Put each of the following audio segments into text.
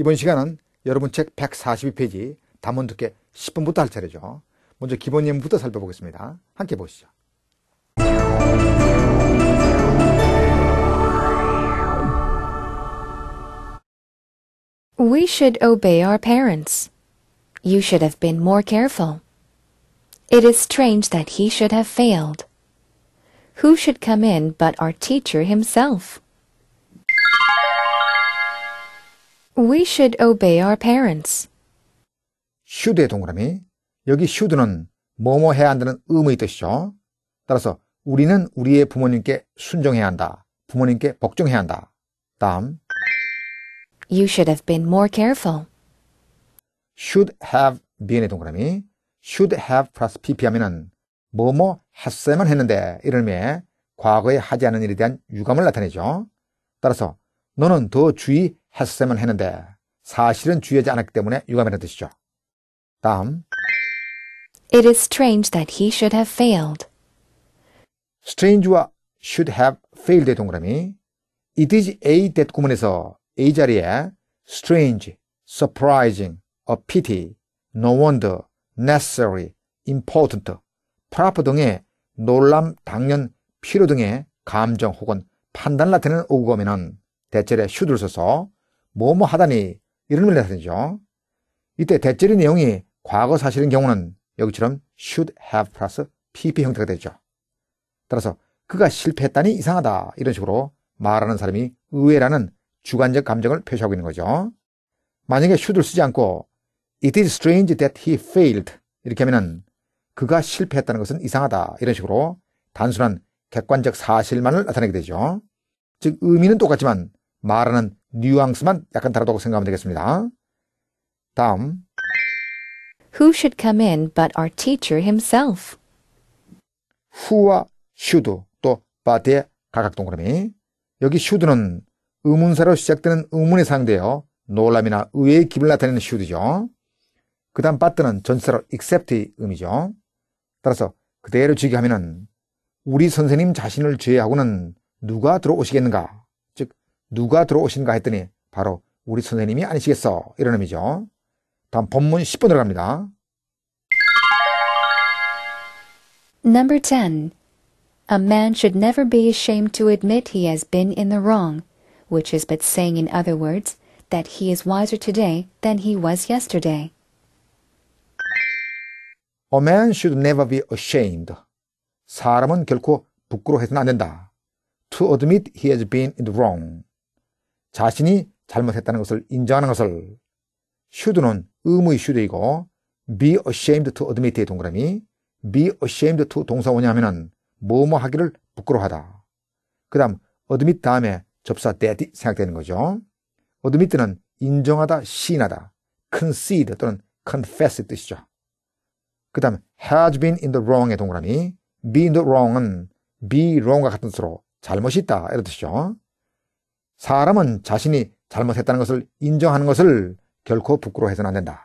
이번 시간은 여러분 책 142페이지 담원 두께 10번부터 할 차례죠. 먼저 기본 예문부터 살펴보겠습니다. 함께 보시죠. We should obey our parents. You should have been more careful. It is strange that he should have failed. Who should come in but our teacher himself? We should obey our parents. 슈드의 동그라미. 여기 슈드는 뭐뭐 해야 한다는 의무의 뜻이죠. 따라서 우리는 우리의 부모님께 순종해야 한다. 부모님께 복종해야 한다. 다음. You should have been more careful. should have been의 동그라미. should have plus pp 하면은 뭐뭐 했어야만 했는데 이런 의미에 과거에 하지 않은 일에 대한 유감을 나타내죠. 따라서 너는 더주의 했으면 했는데 사실은 주의하지 않았기 때문에 유감이라는 뜻이죠. 다음 It is strange that he should have failed. strange와 should have failed의 동그라미 it is a that 구문에서 a 자리에 strange, surprising, a pity, no wonder, necessary, important, proper 등의 놀람, 당연, 필요 등의 감정 혹은 판단을 나타내는 오구어미는 대체로 should를 써서 뭐뭐 하다니 이런 의미해나타죠 이때 대절의 내용이 과거 사실인 경우는 여기처럼 should have 플러스 PP 형태가 되죠. 따라서 그가 실패했다니 이상하다 이런 식으로 말하는 사람이 의외라는 주관적 감정을 표시하고 있는 거죠. 만약에 should를 쓰지 않고 it is strange that he failed 이렇게 하면 그가 실패했다는 것은 이상하다 이런 식으로 단순한 객관적 사실만을 나타내게 되죠. 즉 의미는 똑같지만 말하는 뉘앙스만 약간 다르다고 생각하면 되겠습니다. 다음. Who should come in but our teacher himself? who와 should 또 but의 가각 동그라미. 여기 should는 의문사로 시작되는 의문의 상대요. 놀람이나 의의 기분을 나타내는 should죠. 그 다음 but는 전체로 except의 의미죠. 따라서 그대로 지기하면은 우리 선생님 자신을 제외하고는 누가 들어오시겠는가? 누가 들어오신가 했더니 바로 우리 선생님이 아니시겠어 이런 의미죠. 다음 본문 10번 들어갑니다. Number 10. A man should never be ashamed to admit he has been in the wrong, which is but saying in other words that he is wiser today than he was yesterday. A man should never be ashamed. 사람은 결코 부끄러워해서는 안 된다. To admit he has been in the wrong. 자신이 잘못했다는 것을 인정하는 것을 슈드는 의무의 슈드이고 be ashamed to admit의 동그라미 be ashamed to 동사 뭐냐면은 뭐뭐 하기를 부끄러워하다. 그 다음 admit 다음에 접사 t h 생각되는 거죠. admit는 인정하다, 시인하다, concede 또는 confess 뜻이죠. 그 다음 has been in the wrong의 동그라미 be in the wrong은 be wrong과 같은 뜻으로 잘못이 있다 이런 뜻이죠. 사람은 자신이 잘못했다는 것을 인정하는 것을 결코 부끄러워해서는 안 된다.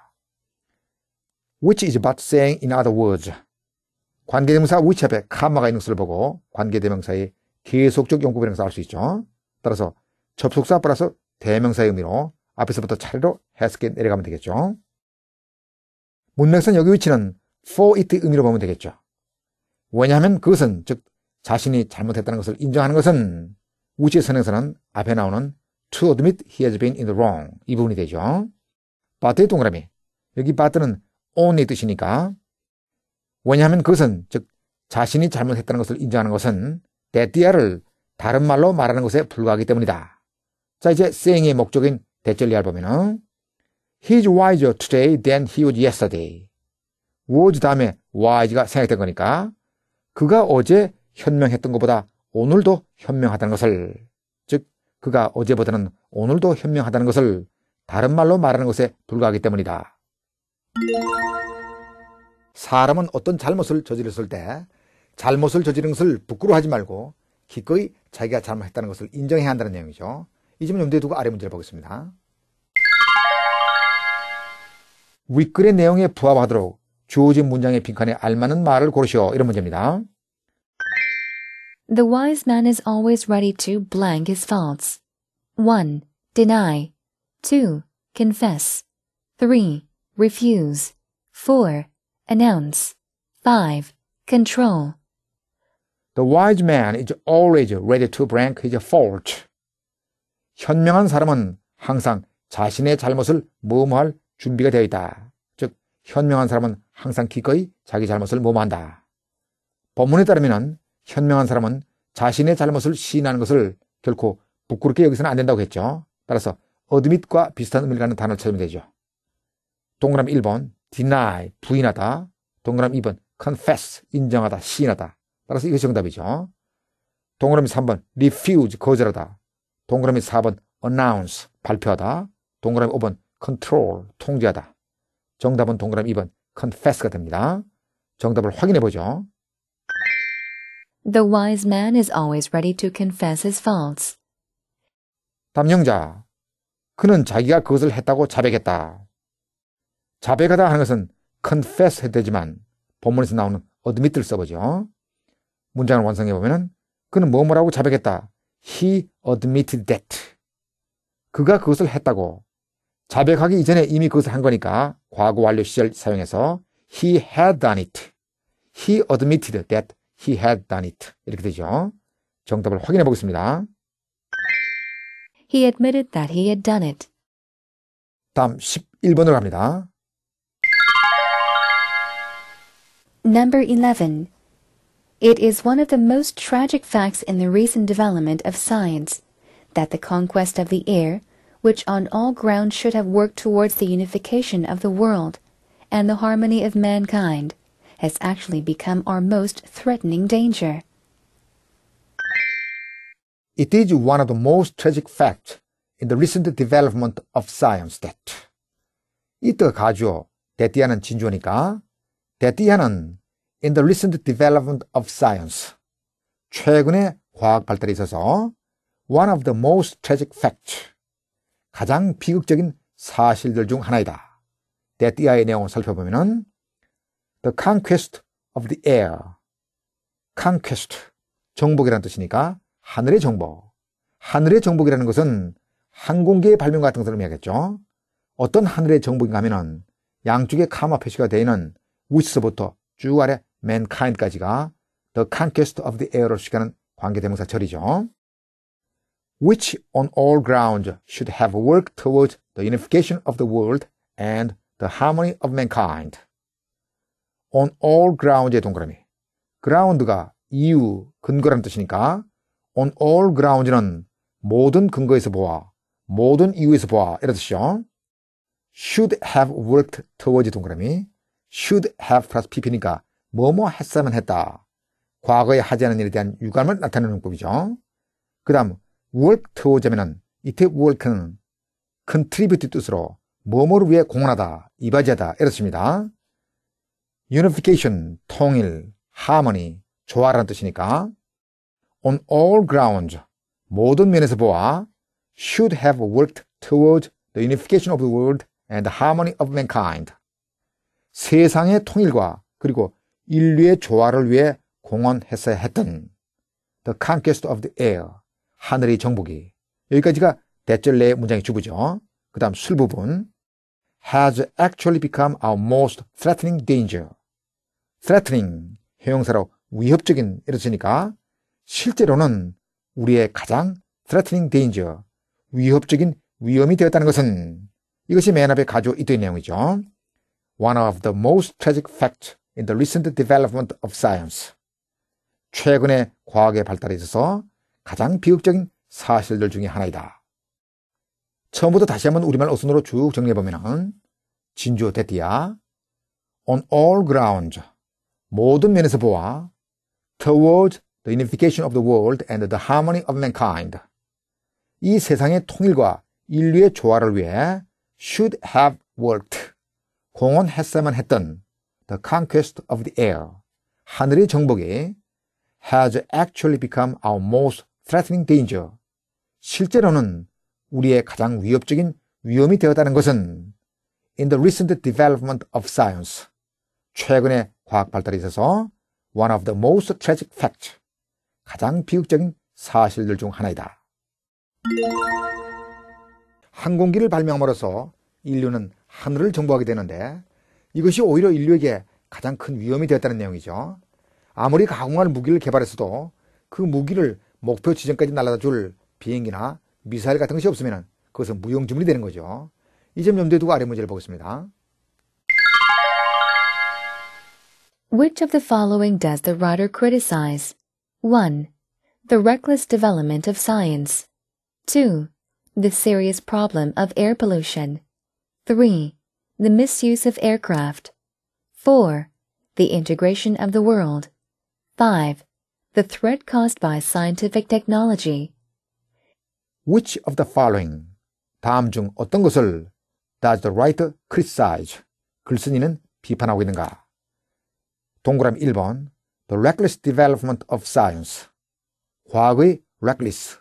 which is but saying in other words. 관계대명사 which 앞에 카마가 있는 것을 보고 관계대명사의 계속적 용구변형사 알수 있죠. 따라서 접속사 플러스 대명사의 의미로 앞에서부터 차례로 해석해 내려가면 되겠죠. 문맥선 여기 위치는 for it 의미로 보면 되겠죠. 왜냐하면 그것은 즉 자신이 잘못했다는 것을 인정하는 것은 우치의 선에서는 앞에 나오는 to admit he has been in the wrong 이 부분이 되죠. but의 동그라미. 여기 but는 on의 뜻이니까 왜냐하면 그것은 즉 자신이 잘못했다는 것을 인정하는 것은 대띠아를 다른 말로 말하는 것에 불과하기 때문이다. 자 이제 saying의 목적인 대절리알 보면은 He's wiser today than he was yesterday. was 다음에 wise가 생각된 거니까 그가 어제 현명했던 것보다 오늘도 현명하다는 것을 그가 어제보다는 오늘도 현명하다는 것을 다른 말로 말하는 것에 불과하기 때문이다. 사람은 어떤 잘못을 저질렀을 때 잘못을 저지른 것을 부끄러워하지 말고 기꺼이 자기가 잘못했다는 것을 인정해야 한다는 내용이죠. 이 점을 염두에 두고 아래 문제를 보겠습니다. 윗글의 내용에 부합하도록 주어진 문장의 빈칸에 알맞는 말을 고르시오. 이런 문제입니다. The wise man is always ready to blank his faults. 1. Deny. 2. Confess. 3. Refuse. 4. Announce. 5. Control. The wise man is always ready to blank his fault. 현명한 사람은 항상 자신의 잘못을 모험할 준비가 되어 있다. 즉, 현명한 사람은 항상 기꺼이 자기 잘못을 모험한다. 본문에 따르면 현명한 사람은 자신의 잘못을 시인하는 것을 결코 부끄럽게 여기서는 안 된다고 했죠. 따라서 어드밋과 비슷한 의미를 갖는 단어를 찾으면 되죠. 동그라미 1번 deny 부인하다 동그라미 2번 confess 인정하다 시인하다 따라서 이것이 정답이죠. 동그라미 3번 refuse 거절하다 동그라미 4번 announce 발표하다 동그라미 5번 control 통제하다 정답은 동그라미 2번 confess가 됩니다. 정답을 확인해 보죠. The wise man is always ready to confess his faults. 담영자, 그는 자기가 그것을 했다고 자백했다. 자백하다 하는 것은 confess 해야 되지만 본문에서 나오는 admit을 써보죠. 문장을 완성해 보면은 그는 뭐뭐라고 자백했다. He admitted that. 그가 그것을 했다고. 자백하기 이전에 이미 그것을 한 거니까 과거 완료 시절 사용해서 he had done it. He admitted that He had done it. 이렇게 되죠. 정답을 확인해 보겠습니다. He admitted that he had done it. 다음 11번으로 갑니다. Number 11. It is one of the most tragic facts in the recent development of science that the conquest of the air, which on all grounds should have worked towards the unification of the world and the harmony of mankind, has actually become our most threatening danger. It is one of the most tragic facts in the recent development of science that 이때 가죠. 대띠아는 진주니까 대띠아는 in the recent development of science 최근의 과학 발달에 있어서 one of the most tragic facts 가장 비극적인 사실들 중 하나이다. 대띠아의 내용을 살펴보면은 The conquest of the air. conquest. 정복이라는 뜻이니까 하늘의 정복. 하늘의 정복이라는 것은 항공기의 발명 같은 것을 의미하겠죠. 어떤 하늘의 정복인가 하면은 양쪽에 카마 표시가 되어 있는 위치서부터 쭉 아래 mankind까지가 the conquest of the air로 시하는 관계대명사 절이죠. which on all grounds should have worked towards the unification of the world and the harmony of mankind. on all ground의 동그라미. ground가 이유, 근거라는 뜻이니까 on all ground는 모든 근거에서 보아, 모든 이유에서 보아 이런 뜻이죠. should have worked towards 동그라미 should have p 플러스 pp니까 뭐뭐 했으면 했다. 과거에 하지 않은 일에 대한 유감을 나타내는 문법이죠. 그 다음 work towards 하면 이때 work는 contribute 뜻으로 뭐뭐를 위해 공헌하다, 이바지하다 이렇습니다. unification, 통일, harmony, 조화라는 뜻이니까 on all grounds, 모든 면에서 보아 should have worked toward s the unification of the world and the harmony of mankind. 세상의 통일과 그리고 인류의 조화를 위해 공헌했어야 했던 the conquest of the air, 하늘의 정복이. 여기까지가 대절례의 문장의 주부죠. 그 다음 술 부분. has actually become our most threatening danger. threatening 형용사로 위협적인 이렇으니까 실제로는 우리의 가장 threatening danger, 위협적인 위험이 되었다는 것은 이것이 맨 앞에 가져 있던 내용이죠. One of the most tragic facts in the recent development of science. 최근의 과학의 발달에 있어서 가장 비극적인 사실들 중의 하나이다. 처음부터 다시 한번 우리말 어순으로 쭉 정리해보면 진주 대띠야 on all ground s 모든 면에서 보아 toward the unification of the world and the harmony of mankind 이 세상의 통일과 인류의 조화를 위해 should have worked 공헌했어야만 했던 the conquest of the air 하늘의 정복이 has actually become our most threatening danger 실제로는 우리의 가장 위협적인 위험이 되었다는 것은 in the recent development of science 최근의 과학 발달에 있어서 one of the most tragic fact 가장 비극적인 사실들 중 하나이다. 항공기를 발명함으로써 인류는 하늘을 정보하게 되는데 이것이 오히려 인류에게 가장 큰 위험이 되었다는 내용이죠. 아무리 가공한 무기를 개발했어도 그 무기를 목표 지점까지 날아다 줄 비행기나 미사일 같은 것이 없으면 그것은 무용지물이 되는 거죠. 이 염두에 두고 아래 문제를 보겠습니다. Which of the following does the writer criticize? 1. The reckless development of science. 2. The serious problem of air pollution. 3. The misuse of aircraft. 4. The integration of the world. 5. The threat caused by scientific technology. Which of the following? 다음 중 어떤 것을 does the writer criticize? 글쓴이는 비판하고 있는가? 동그라미 1번 The reckless development of science 과학의 reckless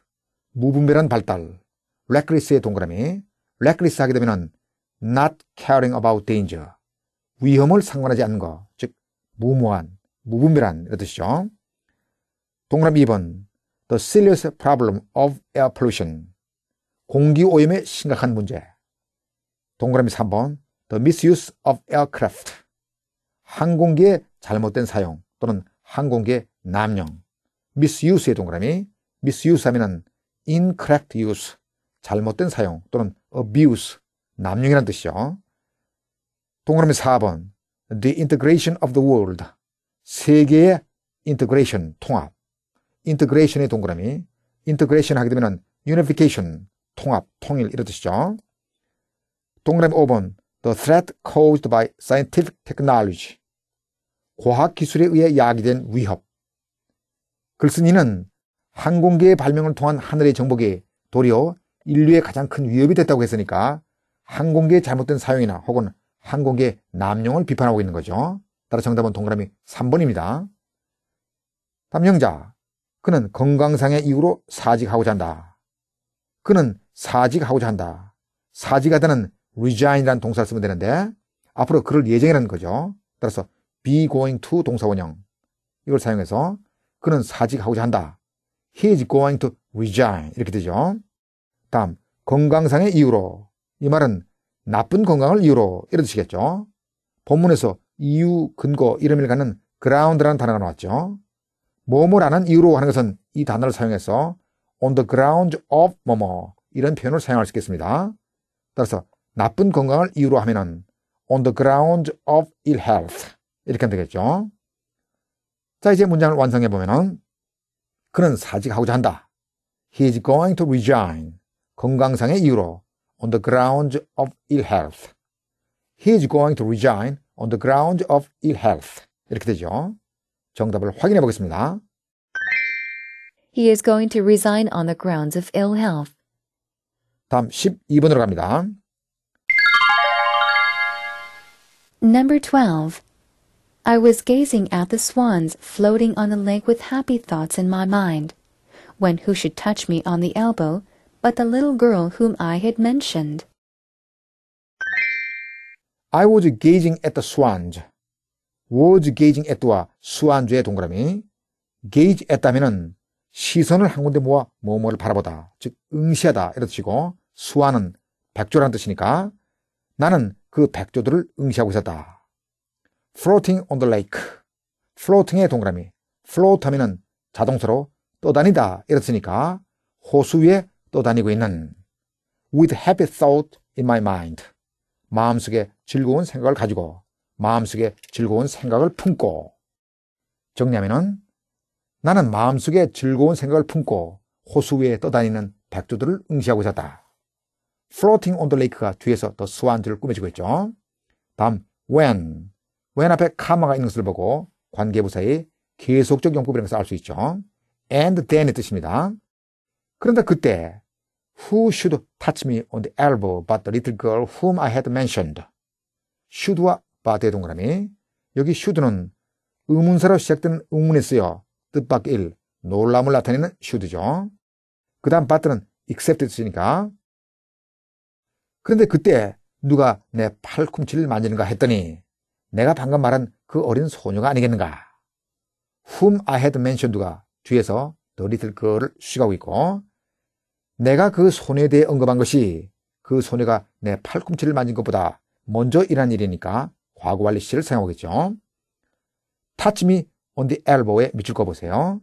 무분별한 발달 reckless의 동그라미 reckless 하게 되면 not caring about danger 위험을 상관하지 않는 것, 즉 무모한, 무분별한 이런 뜻이죠. 동그라미 2번 The Serious Problem of Air Pollution 공기오염의 심각한 문제 동그라미 3번 The Misuse of Aircraft 항공기의 잘못된 사용 또는 항공기의 남용 Misuse의 동그라미 Misuse 하면 incorrect use 잘못된 사용 또는 abuse 남용이라는 뜻이죠 동그라미 4번 The Integration of the World 세계의 integration 통합 integration의 동그라미. integration 하게 되면은 unification, 통합, 통일 이런 뜻이죠. 동그라미 5번 The threat caused by scientific technology. 과학 기술에 의해 야기된 위협. 글쓴이는 항공기의 발명을 통한 하늘의 정복이 도리어 인류의 가장 큰 위협이 됐다고 했으니까 항공기의 잘못된 사용이나 혹은 항공기의 남용을 비판하고 있는 거죠. 따라 정답은 동그라미 3번입니다. 담영자 그는 건강상의 이유로 사직하고자 한다. 그는 사직하고자 한다. 사직하다는 resign이라는 동사를 쓰면 되는데 앞으로 그를 예정이라는 거죠. 따라서 be going to 동사원형 이걸 사용해서 그는 사직하고자 한다. He is going to resign 이렇게 되죠. 다음 건강상의 이유로 이 말은 나쁜 건강을 이유로 이런 뜻이겠죠. 본문에서 이유 근거 이름을 갖는 ground라는 단어가 나왔죠. 뭐뭐라는 이유로 하는 것은 이 단어를 사용해서 on the ground of 뭐뭐 이런 표현을 사용할 수 있겠습니다. 따라서 나쁜 건강을 이유로 하면은 on the ground of ill health 이렇게 하면 되겠죠. 자 이제 문장을 완성해 보면은 그는 사직하고자 한다. He is going to resign. 건강상의 이유로 on the ground of ill health. He is going to resign on the ground of ill health. 이렇게 되죠. 정답을 확인해 보겠습니다. He is going to resign on the grounds of ill health. 다음 12번으로 갑니다. Number 12. I was gazing at the swans floating on the lake with happy thoughts in my mind, when who should touch me on the elbow but the little girl whom I had mentioned. I was gazing at the swans. was gazing at와 수완주의 동그라미 gaze at 하면은 시선을 한 군데 모아 뭐뭐를 바라보다 즉 응시하다 이런 뜻이고 수완은 백조라는 뜻이니까 나는 그 백조들을 응시하고 있었다. floating on the lake floating의 동그라미 float 하면은 자동차로 떠다니다 이렇으니까 호수 위에 떠다니고 있는 with happy thought in my mind 마음속에 즐거운 생각을 가지고 마음속에 즐거운 생각을 품고 정리하면은 나는 마음속에 즐거운 생각을 품고 호수 위에 떠다니는 백두들을 응시하고 있었다. floating on the lake가 뒤에서 더수완즈을 꾸며주고 있죠. 다음 when when 앞에 카마가 있는 것을 보고 관계부사의 계속적 연법이라는 것을 알 수 있죠. and then의 뜻입니다. 그런데 그때 who should touch me on the elbow but the little girl whom I had mentioned should와 바 대동그라미 여기 슈드는 의문사로 시작된 의문에 쓰여 뜻밖의 일, 놀람을 나타내는 슈드죠. 그 다음 바트는 except 쓰니까 그런데 그때 누가 내 팔꿈치를 만지는가 했더니 내가 방금 말한 그 어린 소녀가 아니겠는가. whom I had mentioned 가 뒤에서 더 리틀 그를 수식하고 있고 내가 그 소녀에 대해 언급한 것이 그 소녀가 내 팔꿈치를 만진 것보다 먼저 일한 일이니까 과거 완료 시를 사용하겠죠. touch me on the elbow에 밑줄 거보세요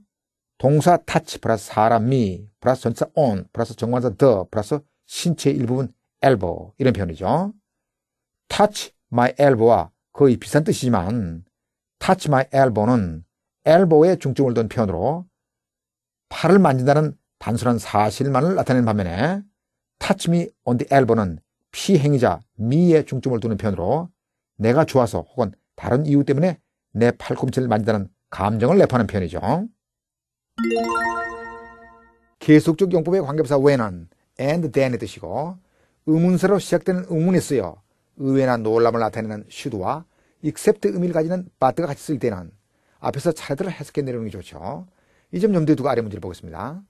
동사 touch 플러스 사람이 플러스 전사 on 플러스 정관사 the 플러스 신체 일부분 elbow 이런 표현이죠. touch my elbow와 거의 비슷한 뜻이지만 touch my elbow는 elbow에 중점을 둔 표현으로 팔을 만진다는 단순한 사실만을 나타내는 반면에 touch me on the elbow는 피행위자 me에 중점을 두는 표현으로 내가 좋아서 혹은 다른 이유 때문에 내 팔꿈치를 만지다는 감정을 내포하는 표현이죠. 계속적 용법의 관계부사 when은 and then의 뜻이고 의문사로 시작되는 의문에 쓰여 의외나 놀람을 나타내는 should와 except 의미를 가지는 but가 같이 쓸 때는 앞에서 차례대로 해석해 내려오는 게 좋죠. 이 점 염두에 두고 아래 문제를 보겠습니다.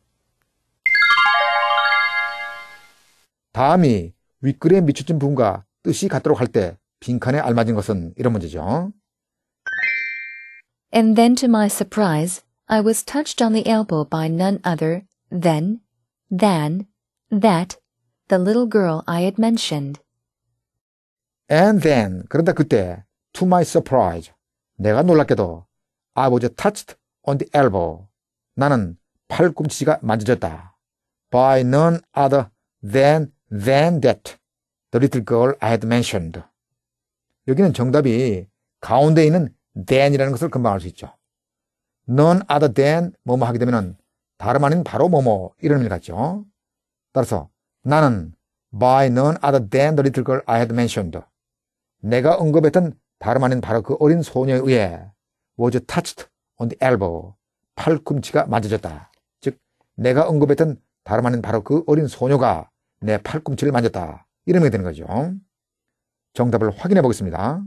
다음이 윗글에 미쳐진 부분과 뜻이 같도록 할때 빈칸에 알맞은 것은 이런 문제죠. And then to my surprise, I was touched on the elbow by none other than, than, that, the little girl I had mentioned. And then, 그런데 그때, to my surprise, 내가 놀랍게도 I was touched on the elbow. 나는 팔꿈치가 만져졌다. By none other than, than that, the little girl I had mentioned. 여기는 정답이 가운데 있는 t h e n 이라는 것을 금방 알 수 있죠. none other than 뭐뭐 하게 되면 다름 아닌 바로 뭐뭐 이런 의미를 갖죠. 따라서 나는 by none other than the little girl I had mentioned 내가 언급했던 다름 아닌 바로 그 어린 소녀에 의해 was touched on the elbow 팔꿈치가 만져졌다. 즉 내가 언급했던 다름 아닌 바로 그 어린 소녀가 내 팔꿈치를 만졌다. 이런 의 되는 거죠. 정답을 확인해 보겠습니다.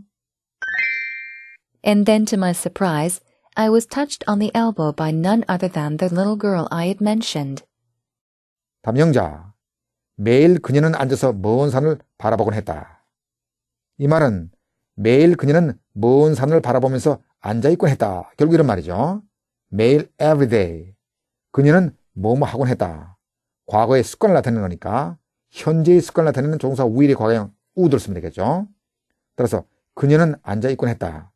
And then to my surprise, I was touched on the elbow by none other than the little girl I had mentioned. 담영자, 매일 그녀는 앉아서 먼 산을 바라보곤 했다. 이 말은 매일 그녀는 먼 산을 바라보면서 앉아있곤 했다. 결국 이런 말이죠. 매일 everyday. 그녀는 뭐뭐 하곤 했다. 과거의 습관을 나타내는 거니까 현재의 습관을 나타내는 종사 우일의 과거형 우드를 쓰면 되겠죠. 따라서 그녀는 앉아있곤 했다.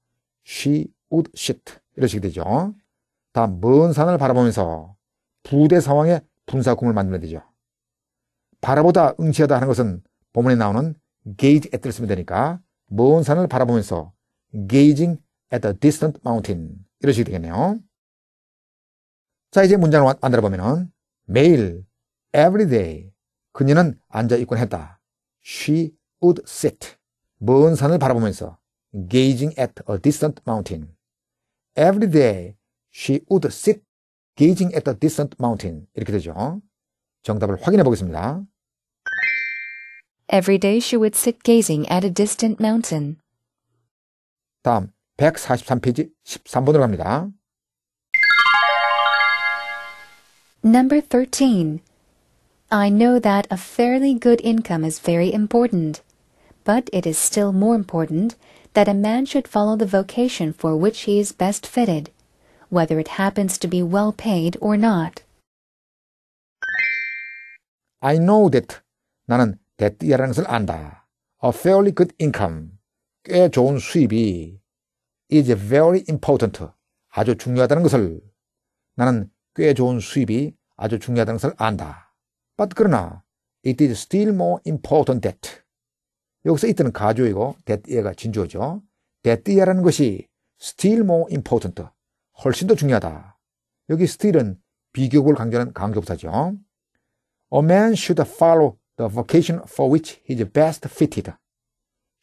She would sit. 이러시게 되죠. 다음먼 산을 바라보면서 부대 상황의 분사구문을 만들면 되죠. 바라보다 응치하다 하는 것은 본문에 나오는 gaze at를 쓰면 되니까 먼 산을 바라보면서 gazing at a distant mountain 이러시게 되겠네요. 자 이제 문장을 만들어 보면은 매일 every day 그녀는 앉아 있곤 했다. She would sit. 먼 산을 바라보면서 gazing at a distant mountain. Every day she would sit gazing at a distant mountain. 이렇게 되죠. 정답을 확인해 보겠습니다. Every day she would sit gazing at a distant mountain. 다음 143페이지 13번으로 갑니다. Number 13. I know that a fairly good income is very important. but it is still more important that a man should follow the vocation for which he is best fitted, whether it happens to be well paid or not. I know that. 나는 that이라는 것을 안다. A fairly good income. 꽤 좋은 수입이 is very important. 아주 중요하다는 것을. 나는 꽤 좋은 수입이 아주 중요하다는 것을 안다. But 그러나 it is still more important that. 여기서 이때는 가조이고 that 얘가 진주어죠. that 얘라는 것이 still more important. 훨씬 더 중요하다. 여기 still은 비교급을 강조하는 강조부사죠. A man should follow the vocation for which he is best fitted.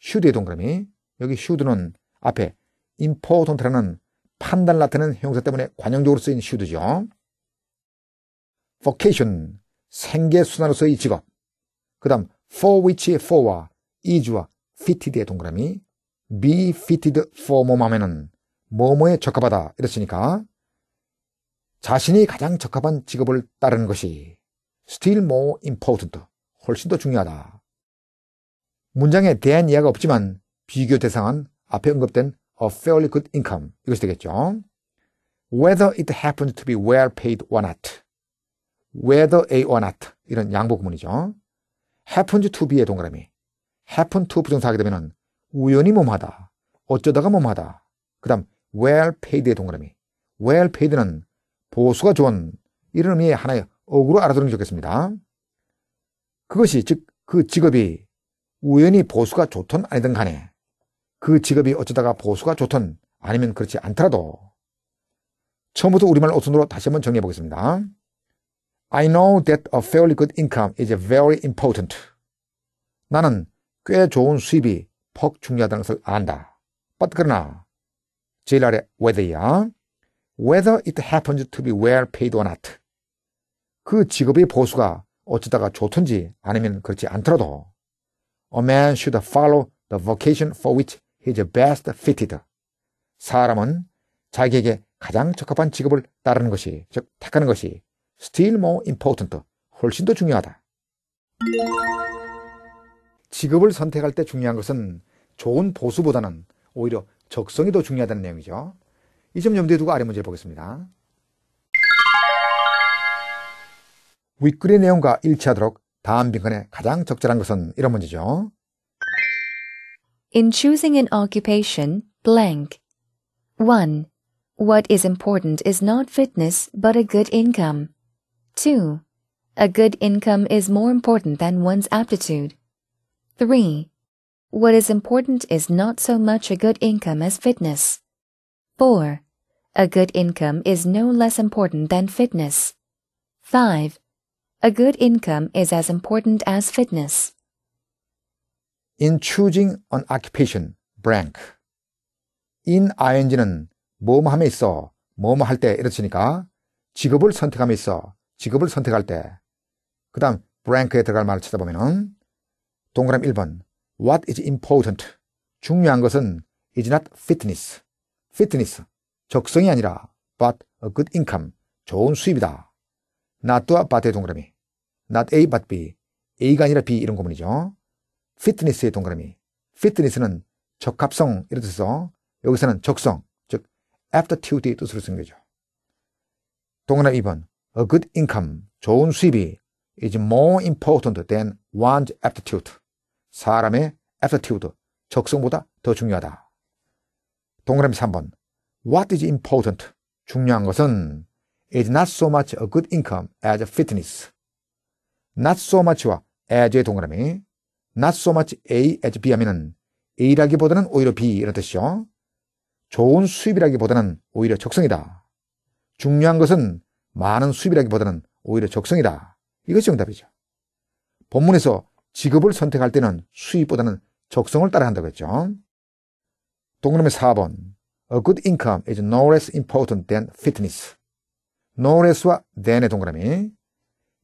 should의 동그라미. 여기 should는 앞에 important라는 판단 을 나타내는 형사 때문에 관용적으로 쓰인 should죠. vocation, 생계순환으로서의 직업. 그 다음 for which for와 이주와 fitted의 동그라미 be fitted for 뭐뭐 하면은 뭐뭐에 적합하다 이랬으니까 자신이 가장 적합한 직업을 따르는 것이 still more important 훨씬 더 중요하다. 문장에 대한 이야기가 없지만 비교 대상은 앞에 언급된 a fairly good income 이것이 되겠죠. whether it happened to be well paid or not whether a or not 이런 양복 문이죠. happened to be의 동그라미 happen to 부정사하게 되면 우연히 몸하다, 어쩌다가 몸하다. 그 다음 well paid의 동그라미. well paid는 보수가 좋은 이런 의미의 하나의 어구로 알아두는 게 좋겠습니다. 그것이 즉 그 직업이 우연히 보수가 좋든 아니든 간에 그 직업이 어쩌다가 보수가 좋든 아니면 그렇지 않더라도 처음부터 우리말 어순으로 다시 한번 정리해 보겠습니다. I know that a fairly good income is very important. 나는 꽤 좋은 수입이 폭 중요하다는 것을 안다. But 그러나 제일 아래 whether야. Whether it happens to be well paid or not. 그 직업의 보수가 어쩌다가 좋든지 아니면 그렇지 않더라도 A man should follow the vocation for which he is best fitted. 사람은 자기에게 가장 적합한 직업을 따르는 것이, 즉 택하는 것이 still more important, 훨씬 더 중요하다. 직업을 선택할 때 중요한 것은 좋은 보수보다는 오히려 적성이 더 중요하다는 내용이죠. 이 점 염두에 두고 아래 문제 보겠습니다. 윗글의 내용과 일치하도록 다음 빈칸에 가장 적절한 것은 이런 문제죠. In choosing an occupation, blank. 1. What is important is not fitness but a good income. 2. A good income is more important than one's aptitude. 3. What is important is not so much a good income as fitness. 4. A good income is no less important than fitness. 5. A good income is as important as fitness. In choosing an occupation, blank. In ing는 뭐뭐함에 있어, 뭐 뭐할 때 이렇으니까 직업을 선택함에 있어, 직업을 선택할 때. 그 다음 blank에 들어갈 말을 찾아보면은 동그라미 1번. What is important? 중요한 것은 is not fitness. fitness. 적성이 아니라 but a good income. 좋은 수입이다. not와 but의 동그라미. not A but B. A가 아니라 B 이런 구문이죠 fitness의 동그라미. fitness는 적합성 이런 뜻에서 여기서는 적성, 즉 aptitude의 뜻으로 쓴 거죠. 동그라미 2번. a good income. 좋은 수입이 is more important than one's aptitude. 사람의 attitude, 적성보다 더 중요하다. 동그라미 3번. What is important? 중요한 것은 is not so much a good income as a fitness. not so much와 as의 동그라미, not so much A as B 하면은 A라기보다는 오히려 B 이런 뜻이죠. 좋은 수입이라기보다는 오히려 적성이다. 중요한 것은 많은 수입이라기보다는 오히려 적성이다. 이것이 정답이죠. 본문에서 직업을 선택할 때는 수입보다는 적성을 따라 한다고 했죠. 동그라미 4번. A good income is no less important than fitness. no less와 than의 동그라미.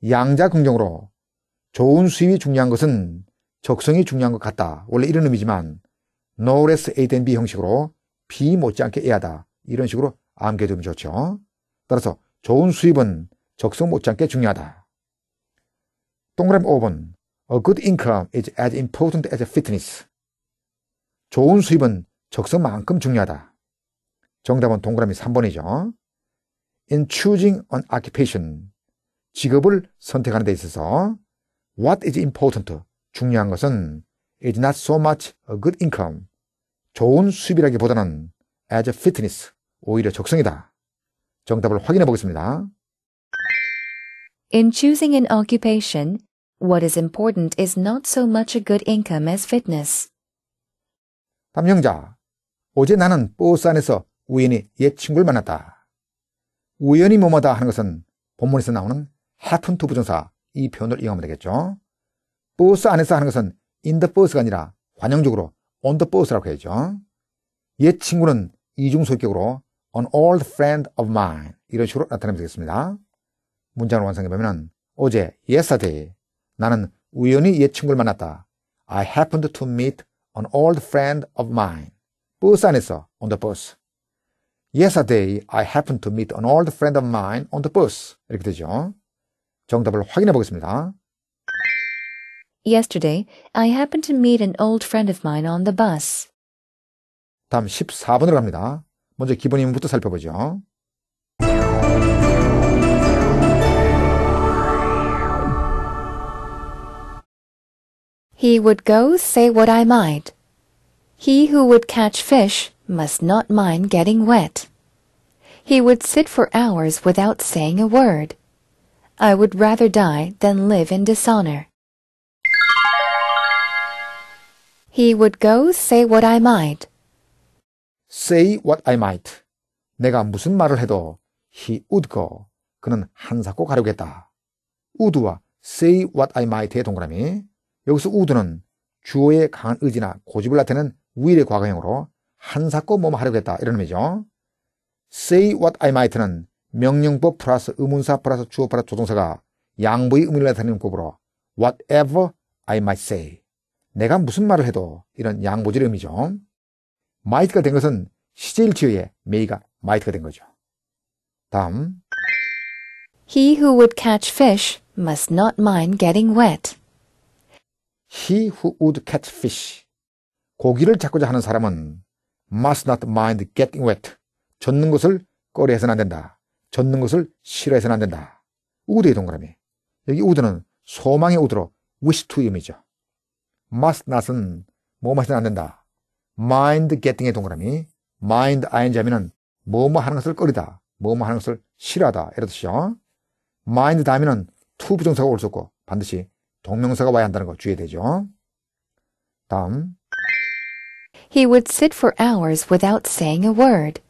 양자 긍정으로 좋은 수입이 중요한 것은 적성이 중요한 것 같다. 원래 이런 의미지만 no less A than B 형식으로 B 못지않게 A하다. 이런 식으로 암기해두면 좋죠. 따라서 좋은 수입은 적성 못지않게 중요하다. 동그라미 5번. A good income is as important as fitness. 좋은 수입은 적성만큼 중요하다. 정답은 동그라미 3번이죠. In choosing an occupation, 직업을 선택하는 데 있어서 what is important, 중요한 것은 is not so much a good income, 좋은 수입이라기보다는 as fitness, 오히려 적성이다. 정답을 확인해 보겠습니다. In choosing an occupation, What is important is not so much a good income as fitness. 담영자, 어제 나는 버스 안에서 우연히 옛 친구를 만났다. 우연히 뭐뭐다 하는 것은 본문에서 나오는 happen to 부정사 이 표현을 이용하면 되겠죠. 버스 안에서 하는 것은 in the bus가 아니라 관용적으로 on the bus라고 해야죠. 옛 친구는 이중소격으로 an old friend of mine 이런 식으로 나타내면 되겠습니다. 문장을 완성해보면 어제 yesterday 나는 우연히 옛 친구를 만났다. I happened to meet an old friend of mine. 버스 안에서 on the bus. Yesterday I happened to meet an old friend of mine on the bus. 이렇게 되죠. 정답을 확인해 보겠습니다. Yesterday I happened to meet an old friend of mine on the bus. 다음 14번으로 갑니다. 먼저 기본 인문부터 살펴보죠. He would go say what I might. He who would catch fish must not mind getting wet. He would sit for hours without saying a word. I would rather die than live in dishonor. He would go say what I might. Say what I might. 내가 무슨 말을 해도 he would go. 그는 한사코 가려겠다. would와 say what I might의 동그라미. 여기서 우드는 주어의 강한 의지나 고집을 나타내는 우 i l 의 과거형으로 한사코 뭐뭐 하려겠다 이런 의미죠. say what I might는 명령법 플러스 의문사 플러스 주어 플러스 조동사가 양보의 의미를 나타내는 곱으로 whatever I might say 내가 무슨 말을 해도 이런 양보질의 의미죠. might가 된 것은 시제일치의 may가 might가 된 거죠. 다음 He who would catch fish must not mind getting wet. He who would catch fish. 고기를 잡고자 하는 사람은 must not mind getting wet. 젖는 것을 꺼려해서는 안 된다. 젖는 것을 싫어해서는 안 된다. 우드의 동그라미. 여기 우드는 소망의 우드로 wish to음이죠. must not은 뭐뭐 해서는 안 된다. mind getting의 동그라미. mind ing 하면은 뭐뭐 하는 것을 꺼리다. 뭐뭐 하는 것을 싫어하다. 이러듯이요 mind 다음에는 to 부정사가 올 수 없고 반드시 동명사가 와야 한다는 거 주의되죠. 해야 다음. He would sit for hours without saying a word.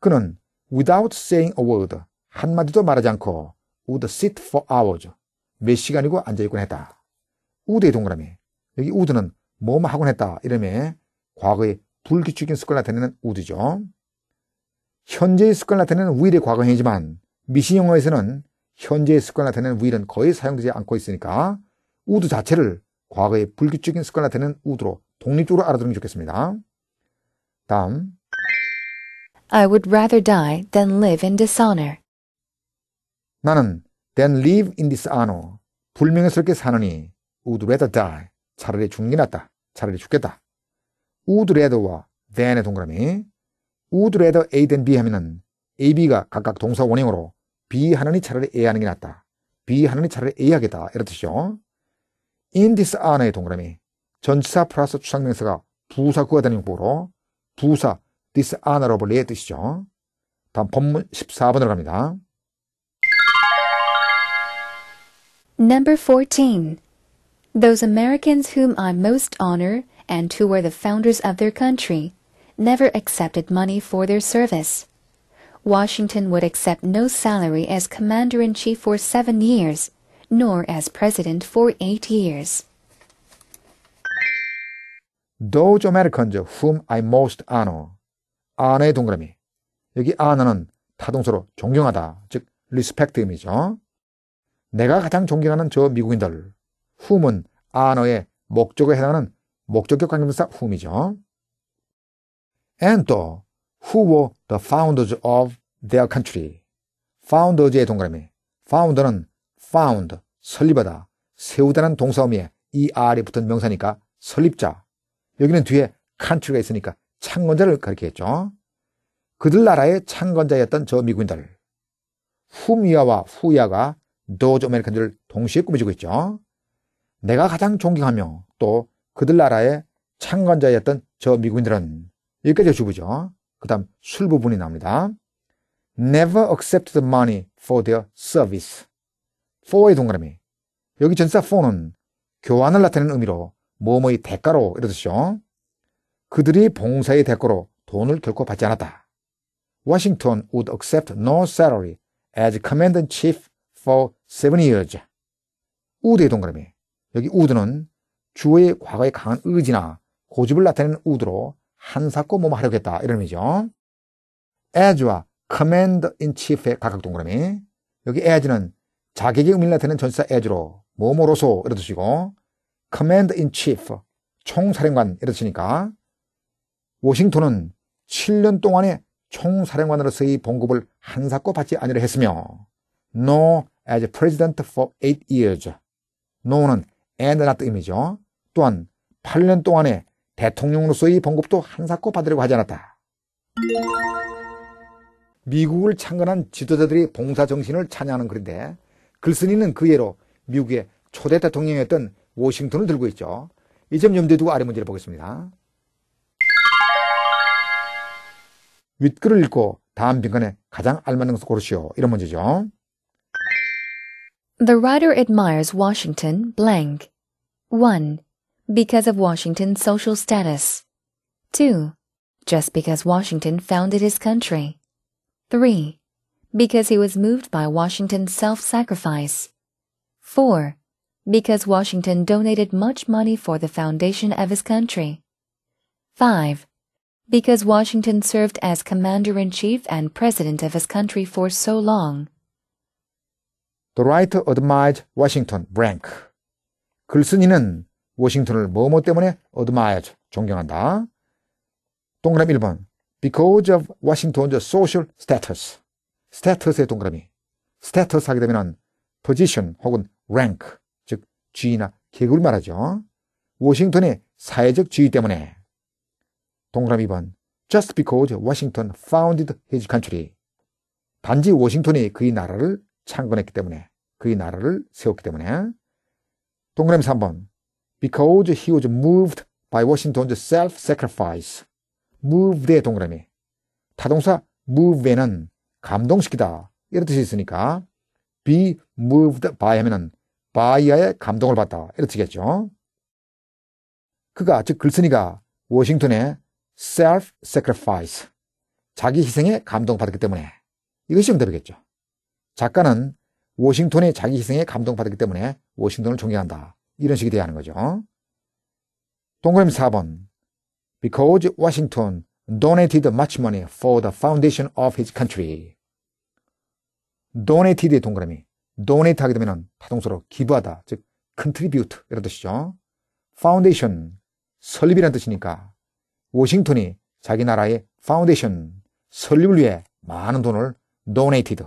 그는 without saying a word 한마디도 말하지 않고 would sit for hours 몇 시간이고 앉아있곤 했다. would의 동그라미. 여기 would는 뭐뭐 하곤 했다. 이러면 과거의 불규칙인 습관을 나타내는 would죠. 현재의 습관을 나타내는 will의 과거형이지만 미신영어에서는 현재의 습관화되는 우일은 거의 사용되지 않고 있으니까 우드 자체를 과거의 불규칙인 습관화되는 우드로 독립적으로 알아두는 게 좋겠습니다. 다음 I would rather die than live in dishonor. 나는 than live in dishonor 불명예스럽게 사느니 would rather die 차라리 죽는 게 낫다. 차라리 죽겠다. would rather와 than의 동그라미 would rather A than B 하면은 AB가 각각 동사 원형으로 B 하나니 차라리 A 하는 게 낫다. B 하나니 차라리 A 하겠다. 이런 뜻이죠. in this 아나의 동그라미. 전치사 플러스 추상명사가 부사 구하다는 용법으로 부사 this 아나로 불리의 뜻이죠. 다음 본문 14번으로 갑니다. Number 14. Those Americans whom I most honor and who were the founders of their country never accepted money for their service. Washington would accept no salary as commander-in-chief for seven years, nor as president for eight years. Those Americans whom I most honor. honor의 동그라미. 여기 honor는 타동사로 존경하다, 즉 respect 의미죠. 내가 가장 존경하는 저 미국인들. whom은 honor의 목적에 해당하는 목적격 관계명사 whom이죠. and though, who were the founders of their country. founders의 동그라미. founder는 found, 설립하다, 세우다는 동사어미에 er이 붙은 명사니까 설립자. 여기는 뒤에 country가 있으니까 창건자를 가리키겠죠. 그들 나라의 창건자였던 저 미국인들. 후미야와 후야가 노조 메리칸들을 동시에 꾸미고 있죠. 내가 가장 존경하며 또 그들 나라의 창건자였던 저 미국인들은 여기까지 주부죠. 그 다음 술 부분이 나옵니다. Never accept the money for their service. for의 동그라미. 여기 전사 for는 교환을 나타내는 의미로 뭐뭐의 대가로 이러듯이요. 그들이 봉사의 대가로 돈을 결코 받지 않았다. Washington would accept no salary as commander-in-chief for seven years. 우드의 동그라미. 여기 우드는 주의 과거에 강한 의지나 고집을 나타내는 우드로 한사코 뭐뭐 하려겠다 이런 의미죠. as와 commander in chief의 각각 동그라미 여기 as는 자객의 의미를 나타내는 전사 as로 뭐뭐로소 이래 두시고 commander in chief 총사령관 이래 두시니까 워싱턴은 7년 동안의 총사령관으로서의 봉급을 한사코 받지 아니려 했으며 no as president for 8 years no는 and not 의미죠. 또한 8년 동안의 대통령으로서의 봉급도 한사코 받으려고 하지 않았다. 미국을 창건한 지도자들이 봉사정신을 찬양하는 글인데 글쓴이는 그 예로 미국의 초대 대통령이었던 워싱턴을 들고 있죠. 이 점 염두에 두고 아래 문제를 보겠습니다. 윗글을 읽고 다음 빈칸에 가장 알맞는 것을 고르시오. 이런 문제죠. The writer admires Washington blank. 1. because of Washington's social status. 2. Just because Washington founded his country. 3. Because he was moved by Washington's self-sacrifice. 4. Because Washington donated much money for the foundation of his country. 5. Because Washington served as commander-in-chief and president of his country for so long. The writer admired Washington Brank. 글쓴이는 워싱턴을 뭐뭐 때문에 얻어마야죠. 존경한다. 동그라미 1번. Because of Washington's social status. 스태터스의 동그라미. 스태터스 하게 되면 position 혹은 rank, 즉 지위나 계급을 말하죠. 워싱턴의 사회적 지위 때문에. 동그라미 2번. Just because Washington founded his country. 단지 워싱턴이 그의 나라를 창건했기 때문에, 그의 나라를 세웠기 때문에. 동그라미 3번. because he was moved by Washington's self-sacrifice. move의 동그라미. 타동사 move에는 감동시키다 이런 뜻이 있으니까 be moved by 하면은 바이아의 감동을 받다 이런 뜻이겠죠. 그가 즉 글쓴이가 워싱턴의 self-sacrifice 자기 희생에 감동받았기 때문에 이것이 정답이겠죠. 작가는 워싱턴의 자기 희생에 감동받았기 때문에 워싱턴을 존경한다. 이런 식이 돼야 하는 거죠. 동그라미 4번. Because Washington donated much money for the foundation of his country. d o n a t e d 동그라미. donate 하게 되면 타동사로 기부하다. 즉, contribute. 이런 뜻이죠. foundation. 설립이란 뜻이니까. 워싱턴이 자기 나라의 foundation. 설립을 위해 많은 돈을 donated.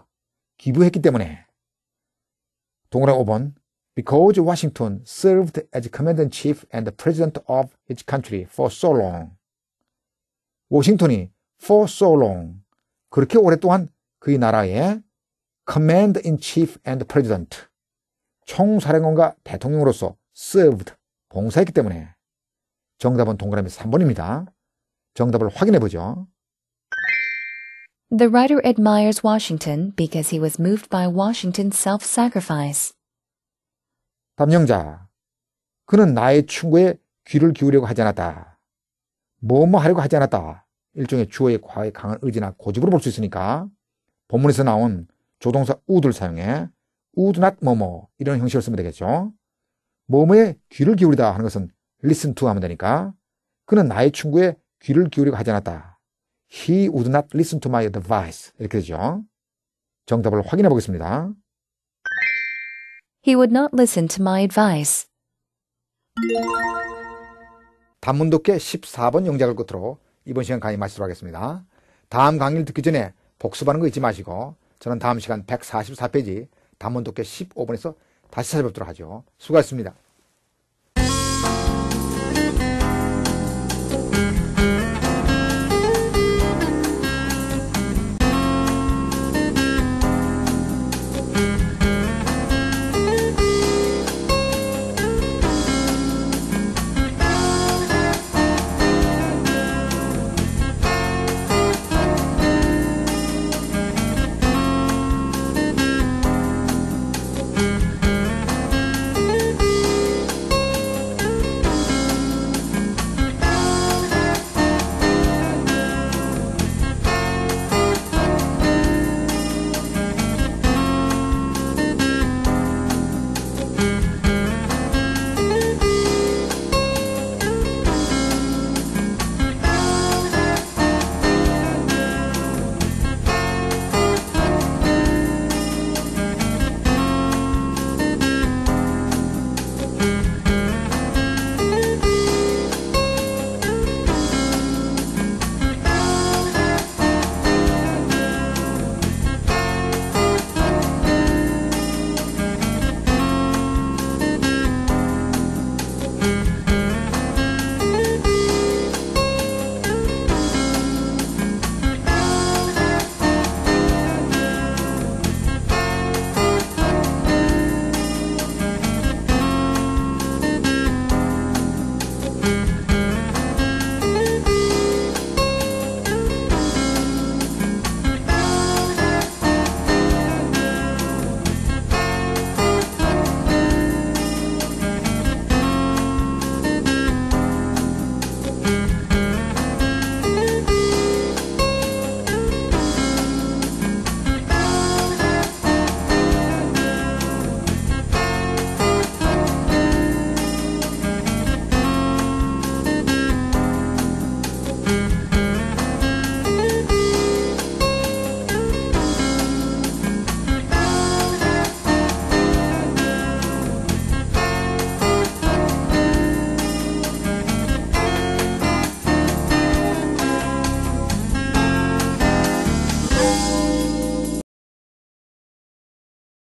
기부했기 때문에. 동그라미 5번. because Washington served as commander-in-chief and president of his country for so long. 워싱턴이 for so long 그렇게 오랫동안 그의 나라의 commander-in-chief and president 총사령관과 대통령으로서 served 봉사했기 때문에 정답은 동그라미 3번입니다. 정답을 확인해 보죠. The writer admires Washington because he was moved by Washington's self-sacrifice. 담영자, 그는 나의 충고에 귀를 기울이려고 하지 않았다. 뭐뭐 하려고 하지 않았다. 일종의 주어의 과의 강한 의지나 고집으로 볼 수 있으니까 본문에서 나온 조동사 우드를 사용해 우드 not 뭐뭐 이런 형식을 쓰면 되겠죠. 뭐뭐에 귀를 기울이다 하는 것은 listen to 하면 되니까 그는 나의 충고에 귀를 기울이고 하지 않았다. He would not listen to my advice 이렇게 되죠. 정답을 확인해 보겠습니다. He would not listen to my advice. 단문 독해 14번 영작을 끝으로 이번 시간 강의 마치도록 하겠습니다. 다음 강의를 듣기 전에 복습하는 거 잊지 마시고 저는 다음 시간 144페이지 단문 독해 15번에서 다시 찾아뵙도록 하죠. 수고하셨습니다.